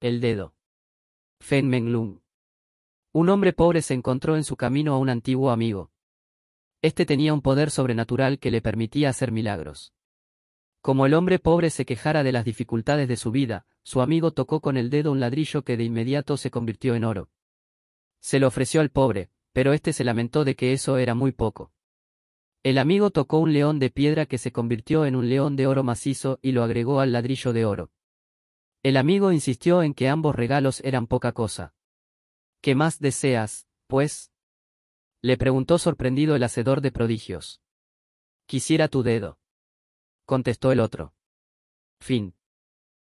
el dedo. Fen Menglung. Un hombre pobre se encontró en su camino a un antiguo amigo. Este tenía un poder sobrenatural que le permitía hacer milagros. Como el hombre pobre se quejara de las dificultades de su vida, su amigo tocó con el dedo un ladrillo que de inmediato se convirtió en oro. Se lo ofreció al pobre, pero este se lamentó de que eso era muy poco. El amigo tocó un león de piedra que se convirtió en un león de oro macizo y lo agregó al ladrillo de oro. El amigo insistió en que ambos regalos eran poca cosa. ¿Qué más deseas, pues? Le preguntó sorprendido el hacedor de prodigios. Quisiera tu dedo. Contestó el otro. Fin.